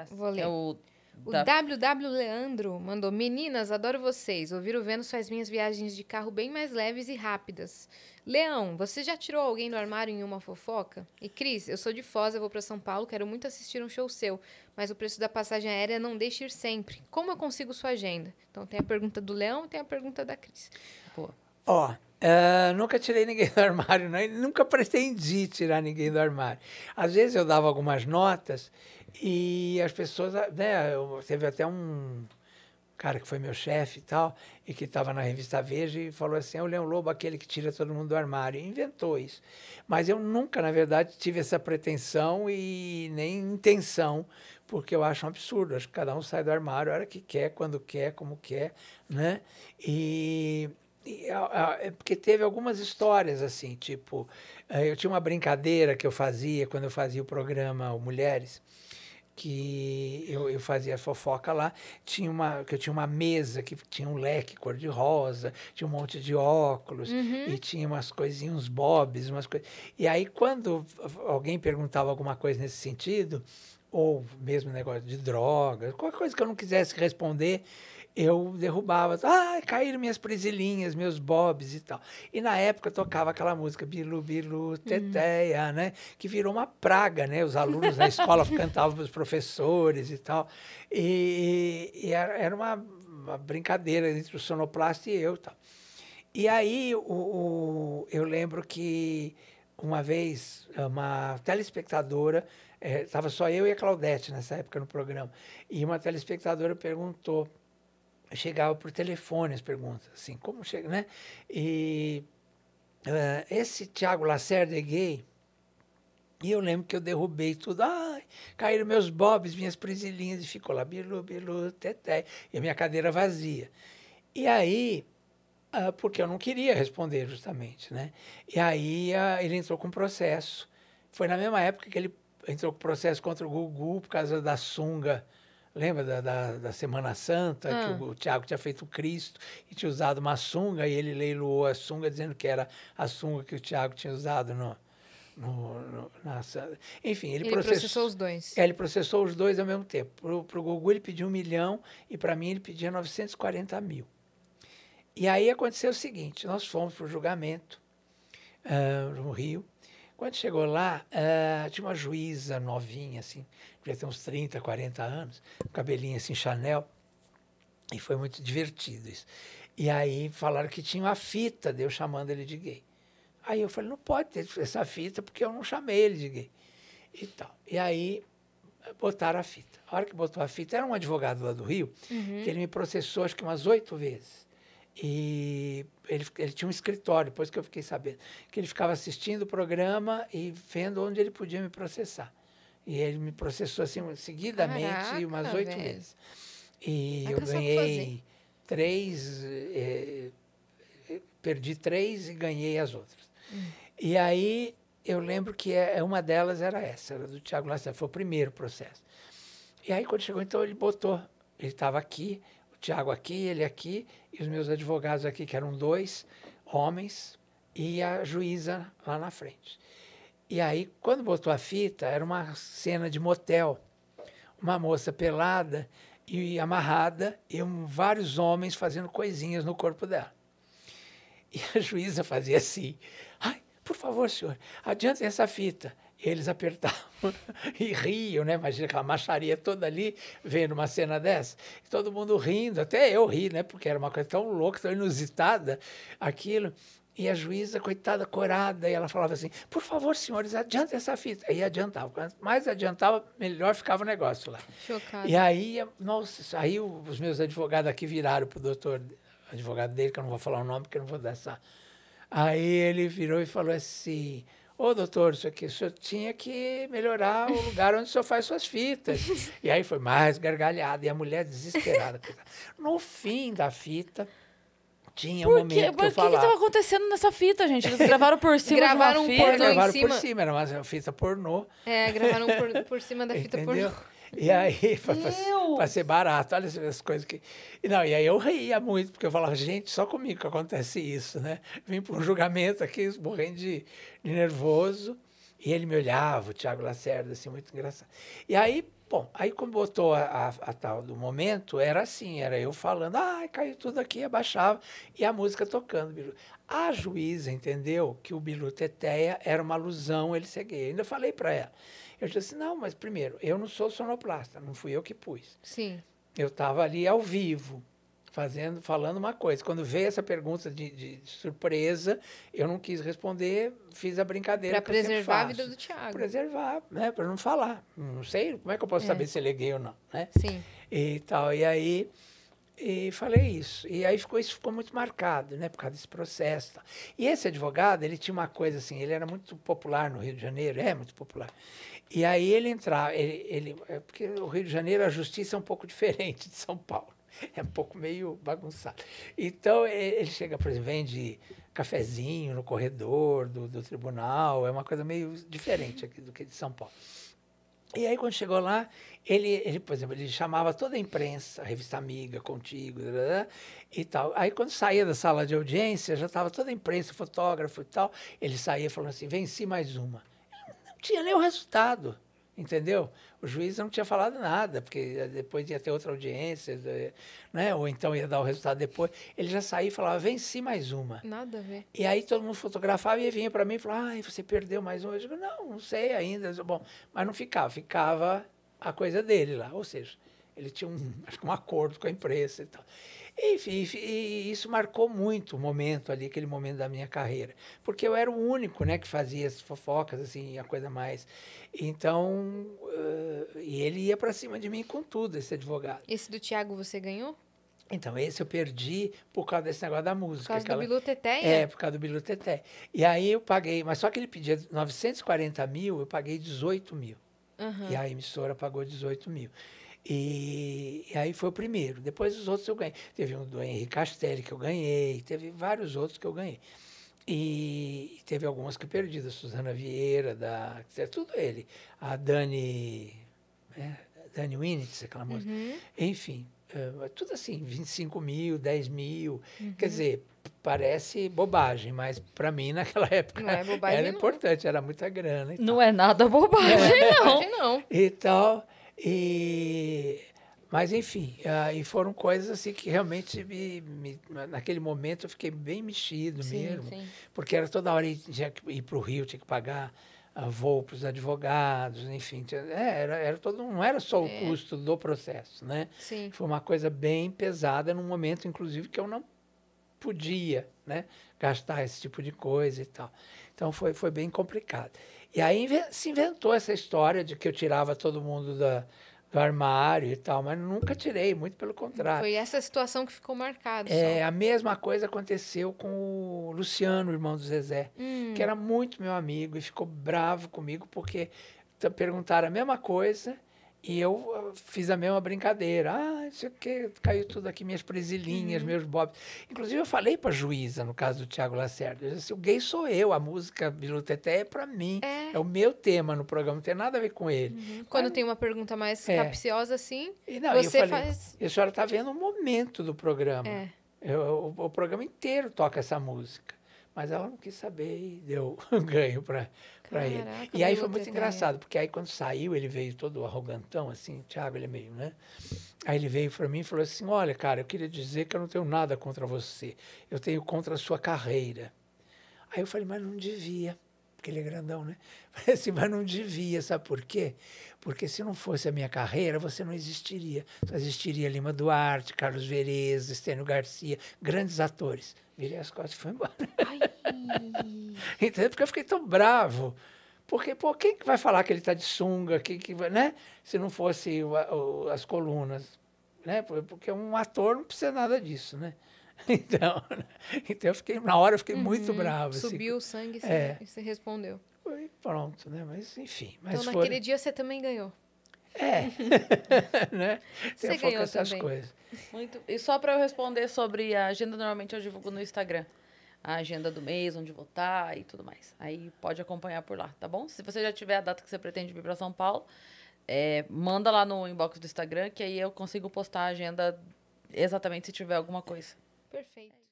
essa? Vou ler. É o o da... WW Leandro mandou: Meninas, adoro vocês. Ouvir o Vênus faz minhas viagens de carro bem mais leves e rápidas. Leão, você já tirou alguém do armário em uma fofoca? E Cris, eu sou de Foz, eu vou para São Paulo, quero muito assistir um show seu, mas o preço da passagem aérea não deixa ir sempre. Como eu consigo sua agenda? Então tem a pergunta do Leão tem a pergunta da Cris. Boa. Ó, oh, Uh, nunca tirei ninguém do armário, não, nunca pretendi tirar ninguém do armário. Às vezes eu dava algumas notas e as pessoas. Ah, né, eu, teve até um cara que foi meu chefe e tal, e que estava na revista Veja e falou assim: é o Leão Lobo, aquele que tira todo mundo do armário. E inventou isso. Mas eu nunca, na verdade, tive essa pretensão e nem intenção, porque eu acho um absurdo. Acho que cada um sai do armário a hora que quer, quando quer, como quer, né? E é porque teve algumas histórias assim, tipo, eh, eu tinha uma brincadeira que eu fazia quando eu fazia o programa o Mulheres, que eu, eu fazia fofoca lá, tinha uma, que eu tinha uma mesa que tinha um leque cor de rosa, tinha um monte de óculos uhum. e tinha umas coisinhas, uns bobs, umas coisas. E aí quando alguém perguntava alguma coisa nesse sentido, ou mesmo negócio de drogas, qualquer coisa que eu não quisesse responder, eu derrubava. Ah, caíram minhas presilhinhas, meus bobs e tal. E na época tocava aquela música Bilu Bilu Teteia, hum. né? Que virou uma praga, né? Os alunos na escola cantavam para os professores e tal. E, e era uma, uma, brincadeira entre o sonoplasta e eu e tal. E aí o, o, eu lembro que uma vez uma telespectadora Estava é, só eu e a Claudete nessa época no programa. E uma telespectadora perguntou, chegava por telefone as perguntas, assim, como chega, né? E uh, esse Tiago Lacerda é gay? E eu lembro que eu derrubei tudo. Ai, caíram meus bobs, minhas presilhinhas, e ficou lá, bilu, bilu, teté. E a minha cadeira vazia. E aí, uh, porque eu não queria responder justamente, né? E aí uh, ele entrou com um processo. Foi na mesma época que ele entrou com processo contra o Gugu por causa da sunga. Lembra da, da, da Semana Santa, ah. que o, ah. o Tiago tinha feito Cristo e tinha usado uma sunga, e ele leiloou a sunga dizendo que era a sunga que o Tiago tinha usado no, no, no, na, enfim, ele, ele processou, processou, os dois. É, ele processou os dois ao mesmo tempo. Para o Gugu ele pediu um milhão e para mim ele pedia 940 mil. E aí aconteceu o seguinte: nós fomos para o julgamento uh, no Rio quando chegou lá, uh, tinha uma juíza novinha, assim, devia ter uns 30, 40 anos, cabelinho assim, Chanel, e foi muito divertido isso. E aí falaram que tinha uma fita, deu chamando ele de gay. Aí eu falei, não pode ter essa fita, porque eu não chamei ele de gay. E, tal. e aí eh, botaram a fita. A hora que botou a fita, era um advogado lá do Rio, uhum. que ele me processou acho que umas oito vezes. E ele, ele tinha um escritório, depois que eu fiquei sabendo, que ele ficava assistindo o programa e vendo onde ele podia me processar. E ele me processou assim seguidamente Caraca, umas oito vezes. E é eu tá ganhei três, é, perdi três e ganhei as outras. Hum. E aí eu lembro que é, é uma delas era essa, era do Tiago Lacerda, foi o primeiro processo. E aí quando chegou, então ele botou, ele estava aqui, Tiago aqui, ele aqui, e os meus advogados aqui, que eram dois homens, e a juíza lá na frente. E aí, quando botou a fita, era uma cena de motel. Uma moça pelada e amarrada, e um, vários homens fazendo coisinhas no corpo dela. E a juíza fazia assim: Ai, por favor, senhor, adianta essa fita eles apertavam e riam, né? Imagina aquela macharia toda ali, vendo uma cena dessa. E todo mundo rindo, até eu ri, né? Porque era uma coisa tão louca, tão inusitada aquilo. E a juíza, coitada, corada, e ela falava assim: por favor, senhores, adianta essa fita. Aí adiantava. Quanto mais adiantava, melhor ficava o negócio lá. chocado E aí, nossa, aí os meus advogados aqui viraram para o doutor, advogado dele, que eu não vou falar o nome, porque eu não vou dar essa. Aí ele virou e falou assim: Ô, doutor, isso aqui, o senhor tinha que melhorar o lugar onde o senhor faz suas fitas. e aí foi mais gargalhada, e a mulher desesperada. No fim da fita, tinha por um momento que, que eu falava... O que estava acontecendo nessa fita, gente? Eles gravaram por cima gravaram de uma um fita? Gravaram em cima. por cima, era uma fita pornô. É, gravaram por, por cima da fita pornô. E aí, para ser barato, olha essas coisas que. Não, e aí eu ria muito, porque eu falava, gente, só comigo que acontece isso, né? Vim para um julgamento aqui, morrendo de, de nervoso. E ele me olhava, o Tiago Lacerda, assim, muito engraçado. E aí, bom, aí como botou a, a, a, tal do momento, era assim, era eu falando, ah caiu tudo aqui, abaixava, e a música tocando. Bilu. A juíza entendeu que o Bilu Teteia era uma alusão ele ser Eu ainda falei para ela. Eu disse, assim, não, mas primeiro, eu não sou sonoplasta, não fui eu que pus. Sim. Eu estava ali ao vivo, fazendo, falando uma coisa. Quando veio essa pergunta de, de surpresa, eu não quis responder, fiz a brincadeira. Para preservar a vida do Tiago. Preservar, né? Para não falar. Não sei como é que eu posso é. saber se ele é gay ou não, né? Sim. E tal. E aí e falei isso. E aí ficou, isso ficou muito marcado, né, por causa desse processo. Tá. E esse advogado, ele tinha uma coisa assim, ele era muito popular no Rio de Janeiro, é muito popular. E aí ele entrava, ele, ele é porque o Rio de Janeiro a justiça é um pouco diferente de São Paulo. É um pouco meio bagunçado. Então, ele chega, por exemplo, vende cafezinho no corredor do, do tribunal, é uma coisa meio diferente aqui do que de São Paulo. E aí, quando chegou lá, ele, ele, por exemplo, ele chamava toda a imprensa, a revista Amiga, Contigo e tal. Aí, quando saía da sala de audiência, já estava toda a imprensa, fotógrafo e tal. Ele saía falando assim: venci mais uma. Não tinha nem o resultado entendeu? O juiz não tinha falado nada, porque eh, depois ia ter outra audiência, eh, né? ou então ia dar o resultado depois. Ele já saía e falava, venci mais uma. Nada a ver. E aí todo mundo fotografava e vinha para mim e falava, ai, você perdeu mais uma. Eu digo, não, não sei ainda. Bom, mas não ficava, ficava a coisa dele lá. Ou seja, ele tinha um, acho que um acordo com a imprensa e tal. Enfim, e isso marcou muito o momento ali, aquele momento da minha carreira. Porque eu era o único, né, que fazia as fofocas, assim, a coisa mais. Então, uh, e ele ia para cima de mim com tudo, esse advogado. Esse do Tiago você ganhou? Então, esse eu perdi por causa desse negócio da música. Por causa aquela... do Bilu Teté? É, é, por causa do Bilu Teté. E aí eu paguei, mas só que ele pedia 940 mil, eu paguei 18 mil. Uhum. E a emissora pagou 18 mil. E, e, aí foi o primeiro. Depois os outros eu ganhei. Teve um do Henrique Castelli que eu ganhei, teve vários outros que eu ganhei. E teve algumas que eu perdi, da Suzana Vieira, da. É tudo ele. A Dani. É, Dani Winnitz, aquela uhum. música. Enfim, eh, é, tudo assim, 25 mil, 10 mil. Uhum. Quer dizer, parece bobagem, mas para mim naquela época é bobagem, era não. importante, era muita grana. não tal. é nada bobagem, não. É não. E tal. E, mas, enfim, uh, e foram coisas assim que realmente, me, me, naquele momento, eu fiquei bem mexido sim, mesmo. Sim. Porque era toda hora tinha que ir para o Rio, tinha que pagar uh, voo para os advogados, enfim. Tinha, é, era, era todo, não era só o é. custo do processo, né? Sim. Foi uma coisa bem pesada, num momento, inclusive, que eu não podia né, gastar esse tipo de coisa e tal. Então, foi, foi bem complicado. E aí se inventou essa história de que eu tirava todo mundo da, do armário e tal, mas nunca tirei, muito pelo contrário. Foi essa situação que ficou marcada. É, só. a mesma coisa aconteceu com o Luciano, o irmão do Zezé, hum. que era muito meu amigo e ficou bravo comigo porque perguntaram a mesma coisa e eu ah, fiz a mesma brincadeira. Ah, isso aqui, caiu tudo aqui, minhas presilhinhas, uhum. meus bobs. Inclusive, eu falei para a juíza, no caso do Tiago Lacerda, eu disse, assim, o gay sou eu, a música Biluteté é para mim, é. é. o meu tema no programa, não tem nada a ver com ele. Uhum. Quando tem uma pergunta mais é. capciosa assim, e não, você eu falei, faz... E a senhora está vendo o momento do programa. É. Eu, o, o programa inteiro toca essa música. Mas ela não quis saber e deu um ganho para ele. E aí foi muito ideia. engraçado, porque aí quando saiu, ele veio todo arrogantão, assim, Thiago, ele é meio, né? Aí ele veio para mim e falou assim: Olha, cara, eu queria dizer que eu não tenho nada contra você, eu tenho contra a sua carreira. Aí eu falei, mas não devia porque ele é grandão, né? Assim, mas não devia, sabe por quê? Porque se não fosse a minha carreira, você não existiria. Só existiria Lima Duarte, Carlos Vereza, Estênio Garcia, grandes atores. Virei as costas e fui embora. Entendeu? Porque eu fiquei tão bravo. Porque, pô, quem que vai falar que ele está de sunga, que, que, né? Se não fosse o, o, as colunas, né? Porque um ator não precisa nada disso, né? Então, então eu fiquei, na hora eu fiquei uhum. muito bravo. Assim. Subiu assim, o sangue é. e você respondeu. Foi pronto, né? Mas enfim. Mas então, foram... naquele dia você também ganhou. É, né? Você eu ganhou essas também. coisas. Muito. E só para eu responder sobre a agenda, normalmente eu divulgo no Instagram. A agenda do mês, onde votar tá e tudo mais. Aí pode acompanhar por lá, tá bom? Se você já tiver a data que você pretende vir para São Paulo, é, manda lá no inbox do Instagram, que aí eu consigo postar a agenda exatamente se tiver alguma coisa. Perfeito. É